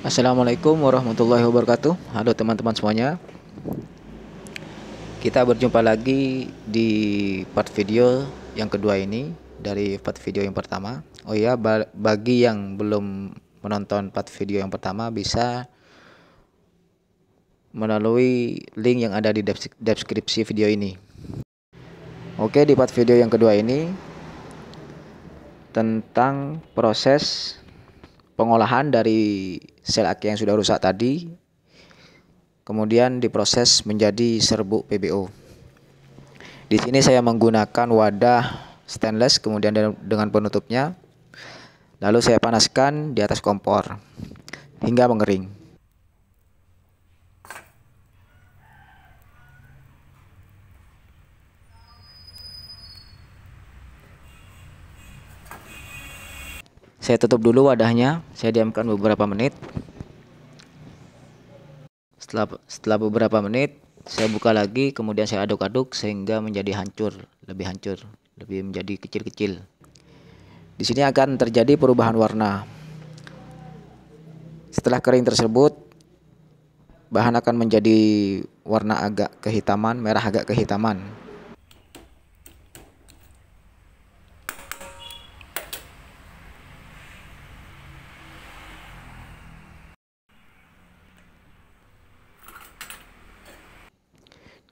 Assalamualaikum warahmatullahi wabarakatuh. Halo teman-teman semuanya. Kita berjumpa lagi di part video yang kedua ini dari part video yang pertama. Oh ya, bagi yang belum menonton part video yang pertama bisa melalui link yang ada di deskripsi video ini. Oke, di part video yang kedua ini tentang proses pengolahan dari sel aki yang sudah rusak tadi kemudian diproses menjadi serbuk PBO. Di sini saya menggunakan wadah stainless kemudian dengan penutupnya lalu saya panaskan di atas kompor hingga mengering. Saya tutup dulu wadahnya, saya diamkan beberapa menit. Setelah, setelah beberapa menit, saya buka lagi, kemudian saya aduk-aduk sehingga menjadi hancur, lebih hancur, lebih menjadi kecil-kecil. Di sini akan terjadi perubahan warna. Setelah kering tersebut, bahan akan menjadi warna agak kehitaman, merah agak kehitaman.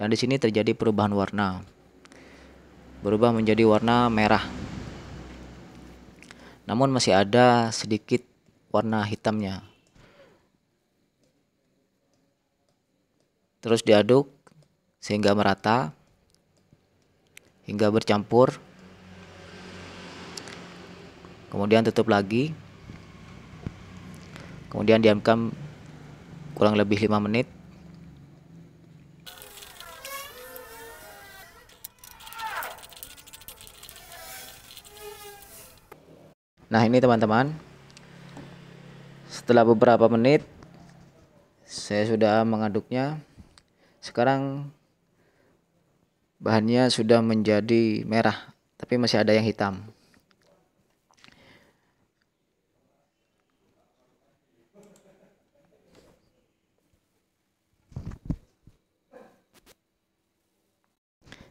Nah, di sini terjadi perubahan warna. Berubah menjadi warna merah. Namun masih ada sedikit warna hitamnya. Terus diaduk sehingga merata hingga bercampur. Kemudian tutup lagi. Kemudian diamkan kurang lebih 5 menit Nah ini teman-teman Setelah beberapa menit Saya sudah mengaduknya Sekarang Bahannya sudah menjadi merah Tapi masih ada yang hitam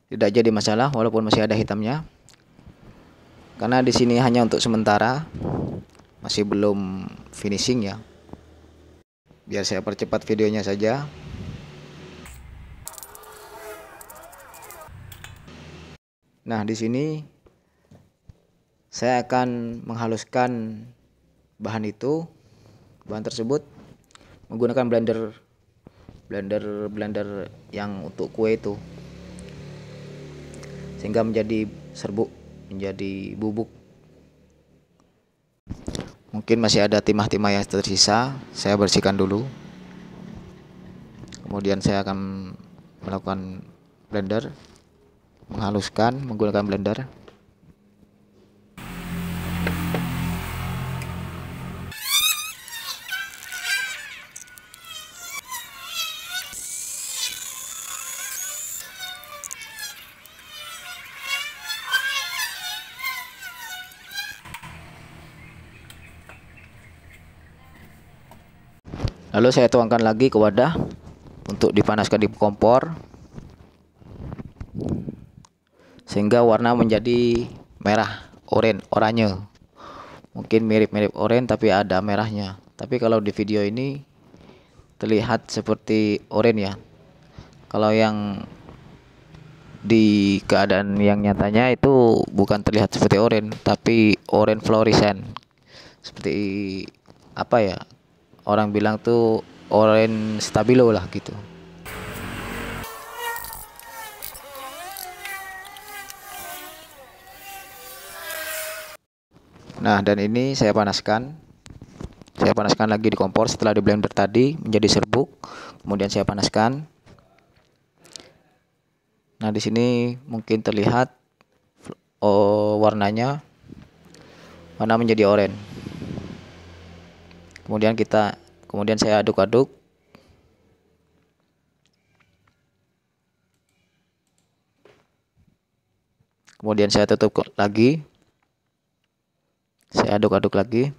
Tidak jadi masalah walaupun masih ada hitamnya karena di sini hanya untuk sementara masih belum finishing ya biar saya percepat videonya saja nah di sini saya akan menghaluskan bahan itu bahan tersebut menggunakan blender blender blender yang untuk kue itu sehingga menjadi serbuk menjadi bubuk mungkin masih ada timah-timah yang tersisa saya bersihkan dulu kemudian saya akan melakukan blender menghaluskan menggunakan blender lalu saya tuangkan lagi ke wadah untuk dipanaskan di kompor sehingga warna menjadi merah oranye oranye mungkin mirip-mirip oranye tapi ada merahnya tapi kalau di video ini terlihat seperti oranye ya kalau yang di keadaan yang nyatanya itu bukan terlihat seperti oranye tapi oranye fluoresen seperti apa ya orang bilang tuh orange stabilo lah gitu Nah, dan ini saya panaskan. Saya panaskan lagi di kompor setelah di blender tadi menjadi serbuk. Kemudian saya panaskan. Nah, di sini mungkin terlihat oh, warnanya warna menjadi oranye kemudian kita kemudian saya aduk-aduk kemudian saya tutup lagi saya aduk-aduk lagi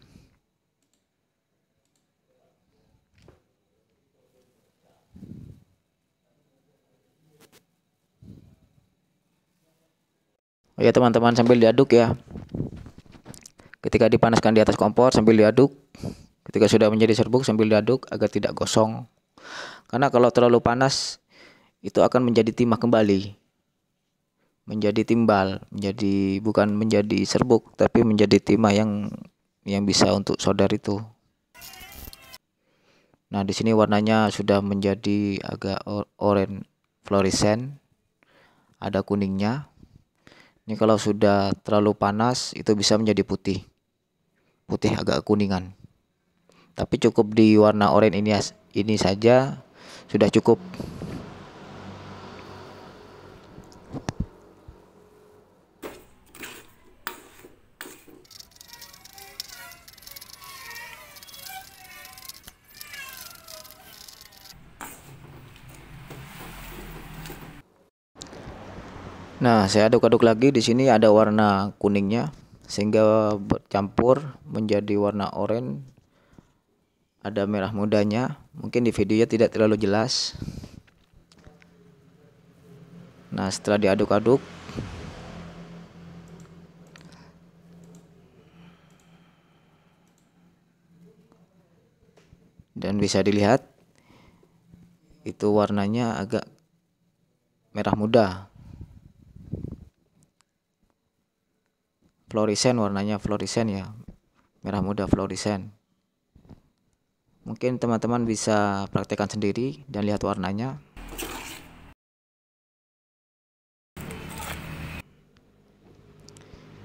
oh ya teman-teman sambil diaduk ya ketika dipanaskan di atas kompor sambil diaduk Ketika sudah menjadi serbuk sambil diaduk agar tidak gosong. Karena kalau terlalu panas itu akan menjadi timah kembali. Menjadi timbal, menjadi bukan menjadi serbuk tapi menjadi timah yang yang bisa untuk sodar itu. Nah, di sini warnanya sudah menjadi agak oranye fluoresen. Ada kuningnya. Ini kalau sudah terlalu panas itu bisa menjadi putih. Putih agak kuningan tapi cukup di warna oranye ini ini saja sudah cukup Nah, saya aduk-aduk lagi di sini ada warna kuningnya sehingga bercampur menjadi warna oranye ada merah mudanya mungkin di videonya tidak terlalu jelas nah setelah diaduk-aduk dan bisa dilihat itu warnanya agak merah muda fluoresen warnanya fluoresen ya merah muda fluoresen. Mungkin teman-teman bisa praktekkan sendiri dan lihat warnanya.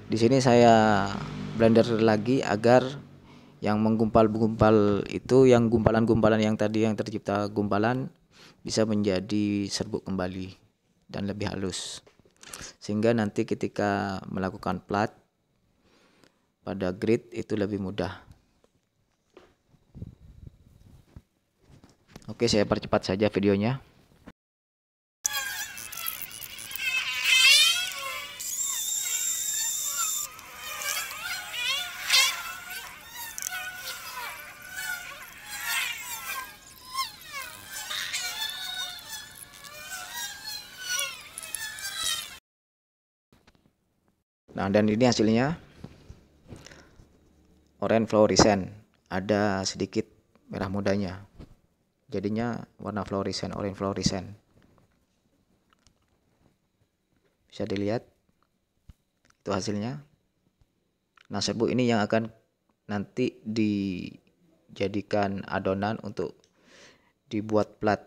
Di sini saya blender lagi agar yang menggumpal-gumpal itu yang gumpalan-gumpalan yang tadi yang tercipta gumpalan bisa menjadi serbuk kembali dan lebih halus sehingga nanti ketika melakukan plat pada grid itu lebih mudah Oke, saya percepat saja videonya. Nah, dan ini hasilnya orange fluorescent. Ada sedikit merah mudanya jadinya warna fluoresen oranye fluoresen bisa dilihat itu hasilnya nah serbuk ini yang akan nanti dijadikan adonan untuk dibuat plat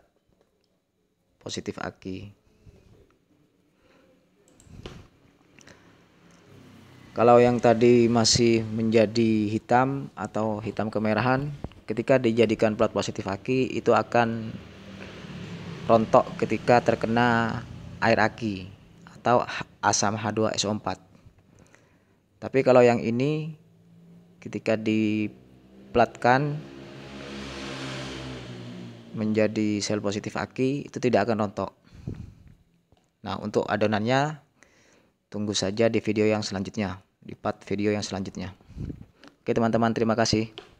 positif aki kalau yang tadi masih menjadi hitam atau hitam kemerahan ketika dijadikan plat positif aki itu akan rontok ketika terkena air aki atau asam H2SO4. Tapi kalau yang ini ketika diplatkan menjadi sel positif aki itu tidak akan rontok. Nah, untuk adonannya tunggu saja di video yang selanjutnya, di part video yang selanjutnya. Oke, teman-teman, terima kasih.